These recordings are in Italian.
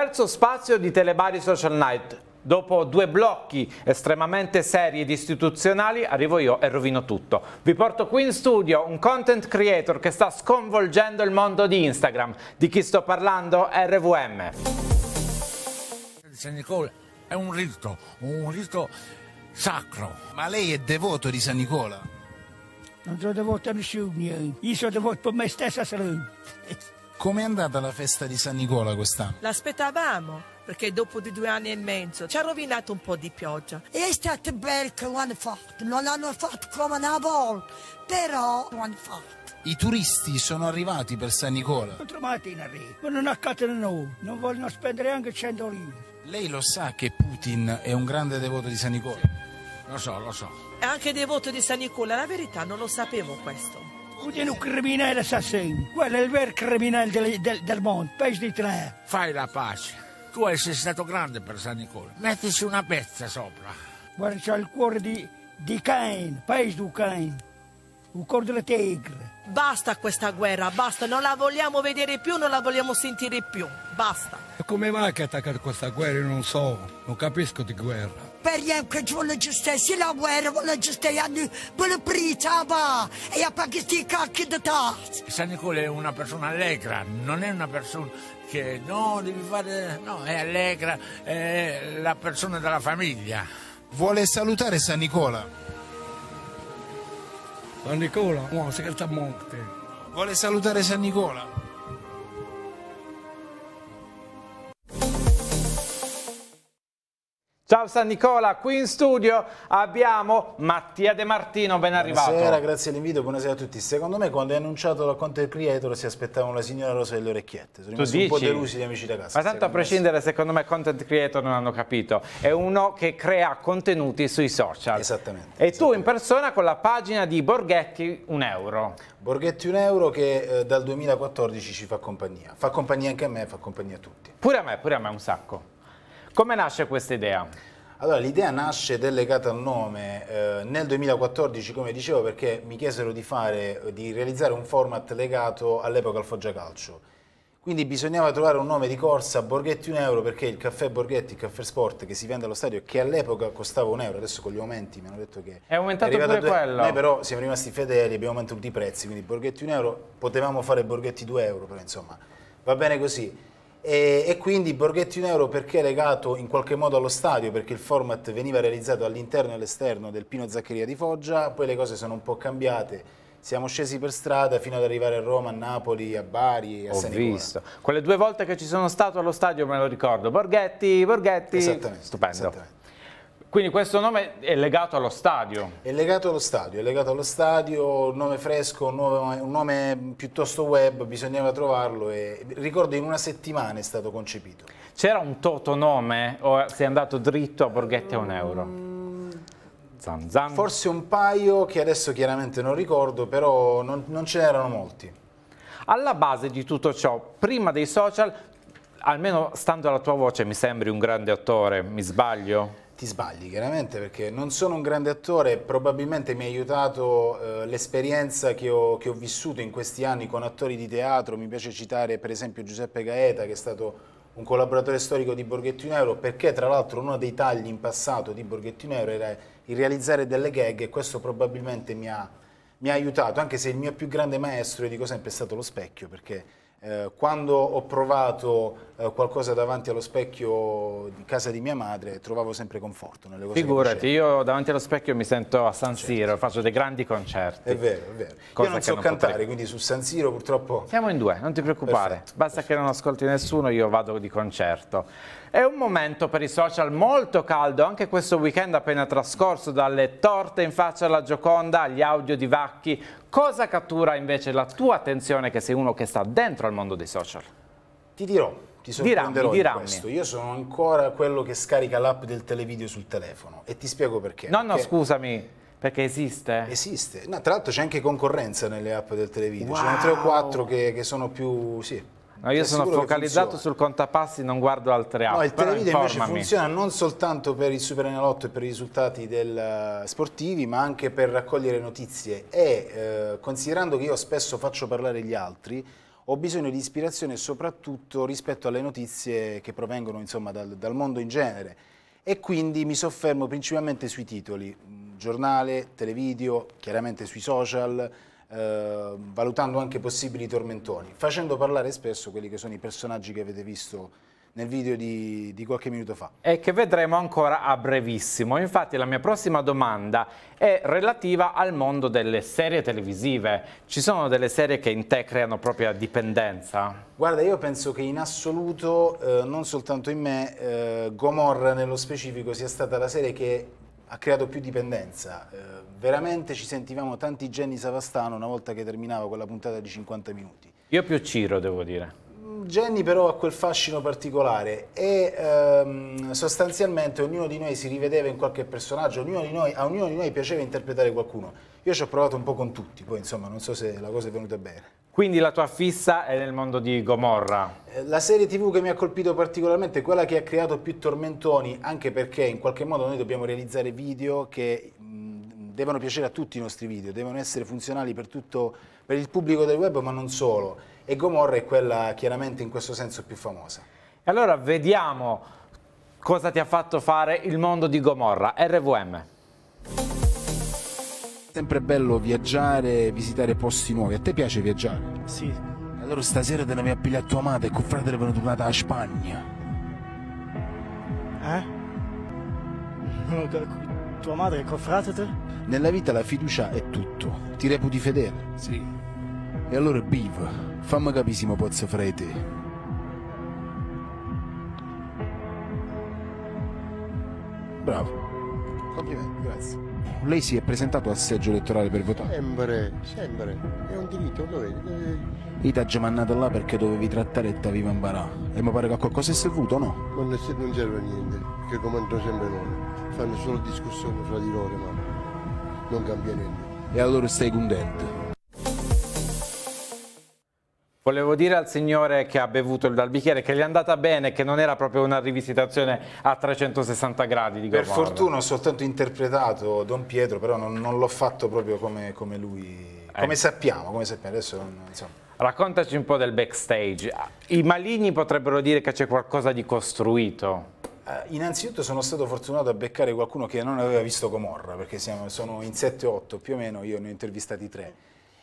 Terzo spazio di Telebari Social Night. Dopo due blocchi estremamente seri ed istituzionali arrivo io e rovino tutto. Vi porto qui in studio un content creator che sta sconvolgendo il mondo di Instagram. Di chi sto parlando? RVM. San Nicola è un rito, un rito sacro. Ma lei è devoto di San Nicola? Non sono devoto a nessuno, io sono devoto per me stessa Com'è andata la festa di San Nicola quest'anno? L'aspettavamo perché dopo di due anni e mezzo ci ha rovinato un po' di pioggia. E È stato bello che l'hanno fatto, non l'hanno fatto come una volta, però l'hanno fatto. I turisti sono arrivati per San Nicola. Non trovate in arrivo, ma non noi, non vogliono spendere anche 100 lire. Lei lo sa che Putin è un grande devoto di San Nicola? Sì. Lo so, lo so. È Anche devoto di San Nicola, la verità non lo sapevo questo. Vuol un criminale assassino. Quello è il vero criminale del, del, del mondo, peggio di tre. Fai la pace. Tu sei stato grande per San Nicola. Mettici una pezza sopra. Guarda, c'ha il cuore di, di Cain, peggio di Cain. Un cuore della tigre. Basta questa guerra, basta. Non la vogliamo vedere più, non la vogliamo sentire più. Basta. Come mai che attaccare questa guerra? Io non so, non capisco di guerra per Meryem kıcvılıcıste silah vere vılıcıste yani böyle pritava e a pakistica che datat. San Nicola è una persona allegra, non è una persona che no, devi fare, no, è allegra, è la persona della famiglia. Vuole salutare San Nicola. San Nicola, no, si monte. Vuole salutare San Nicola. Ciao San Nicola, qui in studio abbiamo Mattia De Martino, ben arrivato. Buonasera, grazie all'invito, buonasera a tutti. Secondo me quando è annunciato la content creator si aspettavano la signora Rosa e le orecchiette. Sono rimasti un po' delusi gli amici da casa. Ma tanto a prescindere, secondo me content creator non hanno capito. È uno che crea contenuti sui social. Esattamente. E esattamente. tu in persona con la pagina di Borghetti un euro. Borghetti un euro che eh, dal 2014 ci fa compagnia. Fa compagnia anche a me, fa compagnia a tutti. Pure a me, pure a me un sacco. Come nasce questa idea? Allora, l'idea nasce ed è legata al nome eh, nel 2014, come dicevo, perché mi chiesero di, fare, di realizzare un format legato all'epoca al Foggia Calcio. Quindi bisognava trovare un nome di corsa Borghetti 1 euro perché il caffè Borghetti, il caffè sport che si vende allo stadio, che all'epoca costava 1 euro, adesso con gli aumenti mi hanno detto che... È aumentato è pure due... quello. Noi però siamo rimasti fedeli, abbiamo aumentato tutti i prezzi, quindi Borghetti 1 euro, potevamo fare Borghetti 2 euro, però insomma va bene così. E, e, quindi Borghetti in Euro perché legato in qualche modo allo stadio, perché il format veniva realizzato all'interno e all'esterno del Pino Zaccheria di Foggia, poi le cose sono un po' cambiate. Siamo scesi per strada fino ad arrivare a Roma, a Napoli, a Bari, a Ho San visto. Quelle due volte che ci sono stato allo stadio me lo ricordo. Borghetti, Borghetti. Esattamente. Stupendo. Esattamente. Quindi questo nome è legato allo stadio? È legato allo stadio, è legato allo stadio, nome fresco, un nome, piuttosto web, bisognava trovarlo e ricordo in una settimana è stato concepito. C'era un nome o sei andato dritto a Borghetti a un euro? Mm, zan, zan. Forse un paio che adesso chiaramente non ricordo, però non, non ce n'erano molti. Alla base di tutto ciò, prima dei social, almeno stando alla tua voce mi sembri un grande attore, mi sbaglio? ti sbagli chiaramente perché non sono un grande attore, probabilmente mi ha aiutato eh, l'esperienza che ho, che ho vissuto in questi anni con attori di teatro, mi piace citare per esempio Giuseppe Gaeta che è stato un collaboratore storico di Borghettino Euro perché tra l'altro uno dei tagli in passato di Borghettino Euro era il realizzare delle gag e questo probabilmente mi ha, mi ha aiutato anche se il mio più grande maestro, io dico sempre, è stato lo specchio perché eh, quando ho provato eh, qualcosa davanti allo specchio di casa di mia madre trovavo sempre conforto nelle cose Figurati, io davanti allo specchio mi sento a San certo. Siro, certo. faccio dei grandi concerti. È vero, è vero. Cosa io non so non cantare, potrei... quindi su San Siro purtroppo... Siamo in due, non ti preoccupare, Perfetto. basta Perfetto. che non ascolti nessuno, io vado di concerto. È un momento per i social molto caldo, anche questo weekend appena trascorso, dalle torte in faccia alla Gioconda agli audio di Vacchi. Cosa cattura invece la tua attenzione che sei uno che sta dentro al mondo dei social? Ti dirò, ti sorprenderò di questo. Io sono ancora quello che scarica l'app del televideo sul telefono e ti spiego perché. No, no, perché... scusami. Perché esiste? Esiste. No, tra l'altro c'è anche concorrenza nelle app del televideo. Wow. Ce ne sono tre o quattro che, che sono più... Sì, No, io sono focalizzato sul contapassi, non guardo altre app. No, il televideo invece funziona non soltanto per il Super Enalotto e per i risultati del, eh, sportivi, ma anche per raccogliere notizie. E eh, considerando che io spesso faccio parlare gli altri, ho bisogno di ispirazione soprattutto rispetto alle notizie che provengono insomma, dal, dal mondo in genere. E quindi mi soffermo principalmente sui titoli, giornale, televideo, chiaramente sui social, eh, valutando anche possibili tormentoni, facendo parlare spesso quelli che sono i personaggi che avete visto nel video di, di, qualche minuto fa. E che vedremo ancora a brevissimo. Infatti la mia prossima domanda è relativa al mondo delle serie televisive. Ci sono delle serie che in te creano propria dipendenza? Guarda, io penso che in assoluto, eh, non soltanto in me, eh, Gomorra nello specifico sia stata la serie che ha creato più dipendenza. Eh, veramente ci sentivamo tanti Jenny Savastano una volta che terminava quella puntata di 50 minuti. Io più Ciro, devo dire. Jenny però ha quel fascino particolare e ehm, sostanzialmente ognuno di noi si rivedeva in qualche personaggio, ognuno noi, a ognuno di noi piaceva interpretare qualcuno. Io ci ho provato un po' con tutti, poi insomma non so se la cosa è venuta bene. Quindi la tua fissa è nel mondo di Gomorra. Eh, la serie tv che mi ha colpito particolarmente è quella che ha creato più tormentoni, anche perché in qualche modo noi dobbiamo realizzare video che mh, devono piacere a tutti i nostri video, devono essere funzionali per, tutto, per il pubblico del web ma non solo e Gomorra è quella chiaramente in questo senso più famosa. E allora vediamo cosa ti ha fatto fare il mondo di Gomorra, RVM. Sempre bello viaggiare, visitare posti nuovi. A te piace viaggiare? Sì. Allora stasera te ne vai a tua madre e con fratello è venuto a Spagna. Eh? Tua madre e col fratello? Nella vita la fiducia è tutto. Ti reputi fedele? Sì. E allora viva. Fammi capire se mi posso fare te. Bravo. Complimenti, grazie. Lei si è presentato al seggio elettorale per votare? Sempre, sempre. È un diritto, lo vedi. Io ti ho già aggiamannato là perché dovevi trattare e t'avevi imbarà. E mi pare che a qualcosa è servito, o no? Non, è, non serve a niente, che comandano sempre loro. Fanno solo discussioni fra di loro, ma non cambia niente. E allora stai contento? Volevo dire al signore che ha bevuto il dal bicchiere che gli è andata bene, che non era proprio una rivisitazione a 360 gradi. Dico, per guarda. fortuna ho soltanto interpretato Don Pietro, però non, non l'ho fatto proprio come, come lui, eh. come sappiamo, come sappiamo. Adesso, insomma. Raccontaci un po' del backstage. I maligni potrebbero dire che c'è qualcosa di costruito. Uh, innanzitutto sono stato fortunato a beccare qualcuno che non aveva visto Comorra, perché siamo, sono in 7 8 più o meno, io ne ho intervistati 3.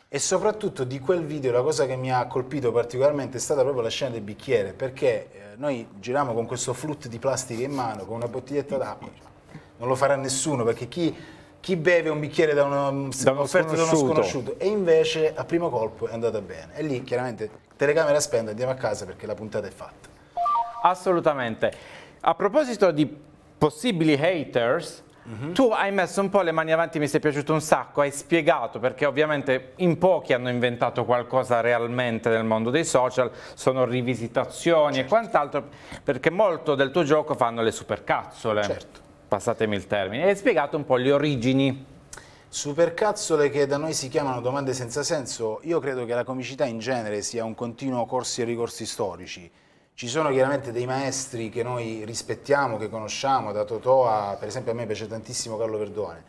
E soprattutto di quel video la cosa che mi ha colpito particolarmente è stata proprio la scena del bicchiere, perché eh, noi giriamo con questo flut di plastica in mano, con una bottiglietta d'acqua, non lo farà nessuno, perché chi, chi beve un bicchiere da uno, mm, da uno offerto da uno sconosciuto e invece a primo colpo è andata bene. E lì chiaramente telecamera spenta, andiamo a casa perché la puntata è fatta. Assolutamente. A proposito di possibili haters, -hmm. Tu hai messo un po' le mani avanti, mi sei piaciuto un sacco, hai spiegato perché ovviamente in pochi hanno inventato qualcosa realmente nel mondo dei social, sono rivisitazioni certo. e quant'altro, perché molto del tuo gioco fanno le supercazzole. Certo. Passatemi il termine. E hai spiegato un po' le origini supercazzole che da noi si chiamano domande senza senso, io credo che la comicità in genere sia un continuo corsi e ricorsi storici. Ci sono chiaramente dei maestri che noi rispettiamo, che conosciamo, da Totò a, per esempio a me piace tantissimo Carlo Verdone.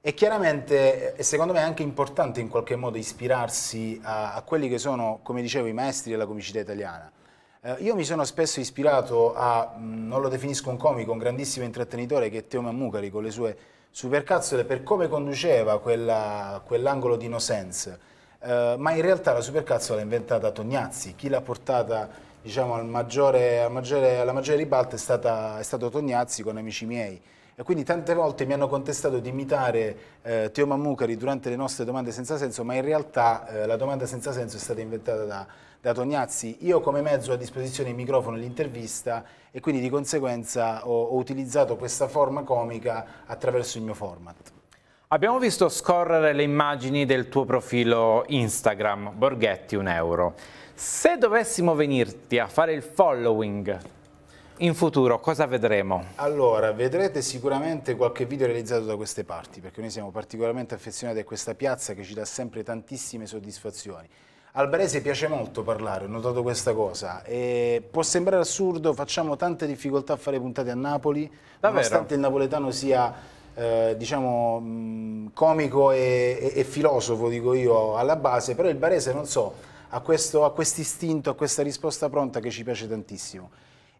E chiaramente, e secondo me è anche importante in qualche modo ispirarsi a, a quelli che sono, come dicevo, i maestri della comicità italiana. Eh, io mi sono spesso ispirato a, non lo definisco un comico, un grandissimo intrattenitore che è Teo Mammucari con le sue supercazzole per come conduceva quell'angolo di no sense. Eh, ma in realtà la supercazzola è inventata a Tognazzi, chi l'ha portata diciamo, al maggiore, al maggiore, alla maggiore ribalta è, stata, è stato Tognazzi con Amici miei. E quindi tante volte mi hanno contestato di imitare eh, Teo Mammucari durante le nostre domande senza senso, ma in realtà eh, la domanda senza senso è stata inventata da, da Tognazzi. Io come mezzo ho a disposizione il microfono e l'intervista e quindi di conseguenza ho, ho utilizzato questa forma comica attraverso il mio format. Abbiamo visto scorrere le immagini del tuo profilo Instagram, Borghetti 1 euro. Se dovessimo venirti a fare il following in futuro, cosa vedremo? Allora, vedrete sicuramente qualche video realizzato da queste parti, perché noi siamo particolarmente affezionati a questa piazza che ci dà sempre tantissime soddisfazioni. Al barese piace molto parlare, ho notato questa cosa. E può sembrare assurdo, facciamo tante difficoltà a fare puntate a Napoli, Davvero? nonostante il napoletano sia eh, diciamo, mh, mm, comico e, e, e, filosofo, dico io, alla base, però il barese, non so, ha questo quest istinto, a questa risposta pronta che ci piace tantissimo.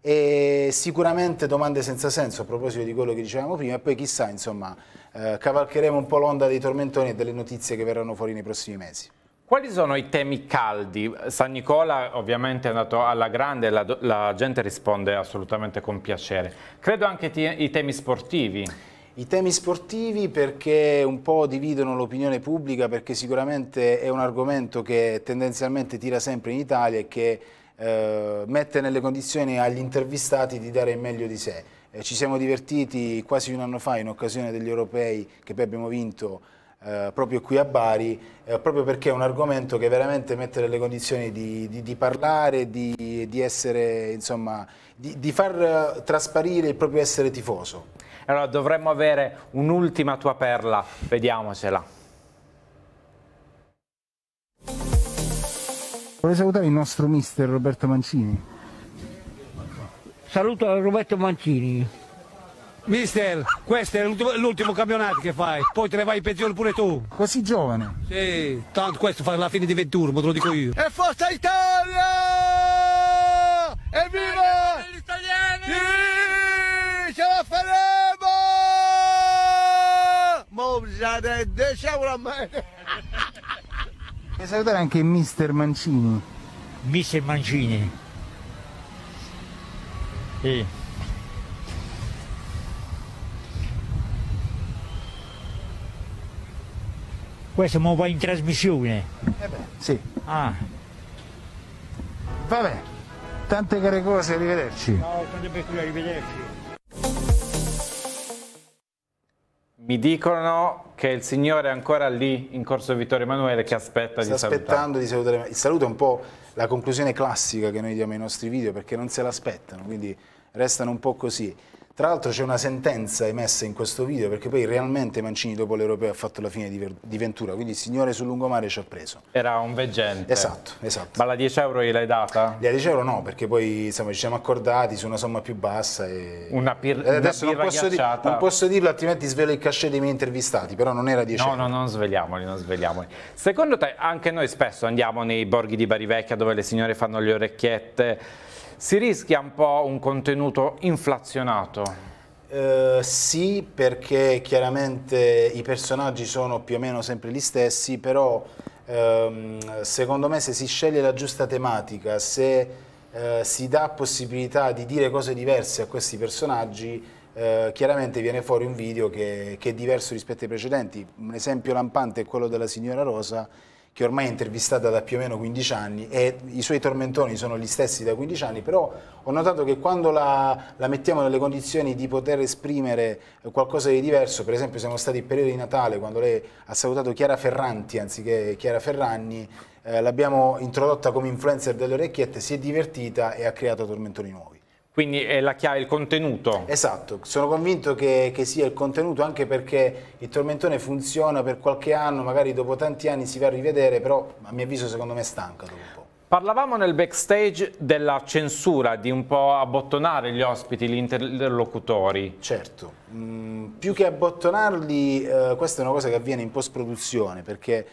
E sicuramente domande senza senso a proposito di quello che dicevamo prima e poi chissà, insomma, eh, cavalcheremo un po' l'onda dei tormentoni e delle notizie che verranno fuori nei prossimi mesi. Quali sono i temi caldi? San Nicola ovviamente è andato alla grande, la, la gente risponde assolutamente con piacere. Credo anche i temi sportivi. I temi sportivi perché un po' dividono l'opinione pubblica, perché sicuramente è un argomento che tendenzialmente tira sempre in Italia e che eh, mette nelle condizioni agli intervistati di dare il meglio di sé. Eh, ci siamo divertiti quasi un anno fa in occasione degli europei che poi abbiamo vinto eh, proprio qui a Bari, eh, proprio perché è un argomento che veramente mette nelle condizioni di, di, di parlare, di, di, essere, insomma, di far eh, trasparire il proprio essere tifoso. Allora dovremmo avere un'ultima tua perla, vediamocela. Vorrei salutare il nostro mister Roberto Mancini. Saluto Roberto Mancini. Mister, questo è l'ultimo campionato che fai, poi te ne vai in pensione pure tu. Così giovane? Sì, tanto questo fa la fine di 21, te lo dico io. E Forza Italia! date 10 euro a Vuoi salutare anche mister Mancini? Mister Mancini. Sì. Questo mo va in trasmissione. Eh beh, sì. Ah. Vabbè, tante care cose, arrivederci. Ciao, tante per cui arrivederci. Mi dicono che il Signore è ancora lì in corso Vittorio Emanuele che aspetta sta di salutare. Sta aspettando di salutare. Il saluto è un po' la conclusione classica che noi diamo ai nostri video perché non se l'aspettano, quindi restano un po' così. Tra l'altro c'è una sentenza emessa in questo video perché poi realmente Mancini dopo l'Europeo ha fatto la fine di, di Ventura, quindi il signore sul lungomare ci ha preso. Era un veggente. Esatto, esatto. Ma la 10 euro gliel'hai data? La 10 euro no, perché poi insomma, ci siamo accordati su una somma più bassa. E... Una pir- eh, Adesso una non, posso non posso dirlo altrimenti svelo il cachet dei miei intervistati, però non era 10 no, euro. No, no, non svegliamoli, non svegliamoli. Secondo te anche noi spesso andiamo nei borghi di Barivecchia dove le signore fanno le orecchiette si rischia un po' un contenuto inflazionato? Uh, sì, perché chiaramente i personaggi sono più o meno sempre gli stessi, però um, secondo me se si sceglie la giusta tematica, se uh, si dà possibilità di dire cose diverse a questi personaggi, uh, chiaramente viene fuori un video che, che è diverso rispetto ai precedenti. Un esempio lampante è quello della signora Rosa, che ormai è intervistata da più o meno 15 anni e i suoi tormentoni sono gli stessi da 15 anni, però ho notato che quando la, la mettiamo nelle condizioni di poter esprimere qualcosa di diverso, per esempio siamo stati in periodo di Natale quando lei ha salutato Chiara Ferranti anziché Chiara Ferranni, eh, l'abbiamo introdotta come influencer delle orecchiette, si è divertita e ha creato tormentoni nuovi. Quindi è la chiave, il contenuto. Esatto, sono convinto che, che, sia il contenuto anche perché il tormentone funziona per qualche anno, magari dopo tanti anni si va a rivedere, però a mio avviso secondo me è stanca dopo un po'. Parlavamo nel backstage della censura, di un po' abbottonare gli ospiti, gli interlocutori. Certo, mm, più che abbottonarli, eh, questa è una cosa che avviene in post-produzione, perché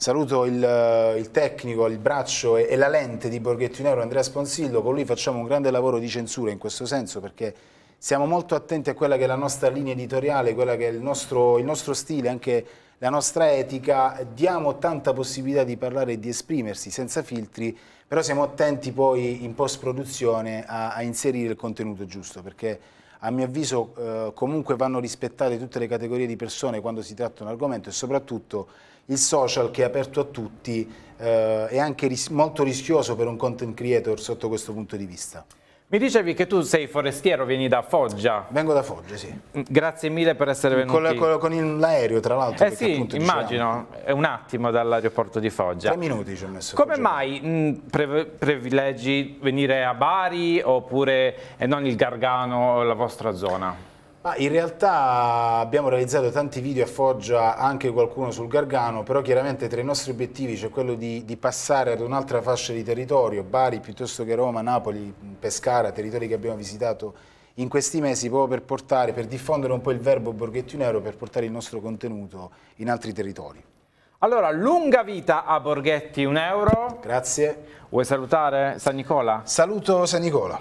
Saluto il, eh, il, tecnico, il braccio e, e la lente di Borghettinero Andrea Sponsillo, con lui facciamo un grande lavoro di censura in questo senso perché siamo molto attenti a quella che è la nostra linea editoriale, quella che è il nostro, il nostro stile, anche la nostra etica, diamo tanta possibilità di parlare e di esprimersi senza filtri, però siamo attenti poi in post-produzione a, a, inserire il contenuto giusto, perché a mio avviso eh, comunque vanno rispettate tutte le categorie di persone quando si tratta un argomento e soprattutto il social che è aperto a tutti eh, è anche ris molto rischioso per un content creator sotto questo punto di vista. Mi dicevi che tu sei forestiero, vieni da Foggia. Vengo da Foggia, sì. Mm, grazie mille per essere venuto. Con, con l'aereo, tra l'altro. Eh sì, immagino, diciamo... è un attimo dall'aeroporto di Foggia. Tre minuti ci ho messo. Come Foggia. mai mh, mm, pre privilegi venire a Bari oppure e non il Gargano, la vostra zona? Ma in realtà abbiamo realizzato tanti video a Foggia, anche qualcuno sul Gargano, però chiaramente tra i nostri obiettivi c'è quello di, di, passare ad un'altra fascia di territorio, Bari piuttosto che Roma, Napoli, Pescara, territori che abbiamo visitato in questi mesi proprio per portare, per diffondere un po' il verbo borghettinero, per portare il nostro contenuto in altri territori. Allora, lunga vita a Borghetti, un euro. Grazie. Vuoi salutare San Nicola? Saluto San Nicola.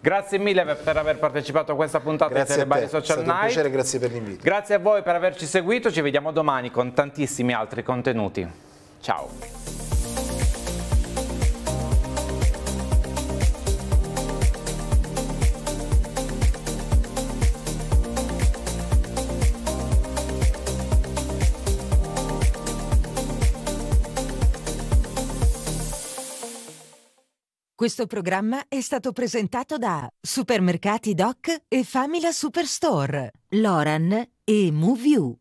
Grazie mille per aver partecipato a questa puntata grazie di Telebari Social Night. Piacere, grazie per l'invito. Grazie a voi per averci seguito, ci vediamo domani con tantissimi altri contenuti. Ciao. Questo programma è stato presentato da Supermercati Doc e Famila Superstore, Loran e MoveU.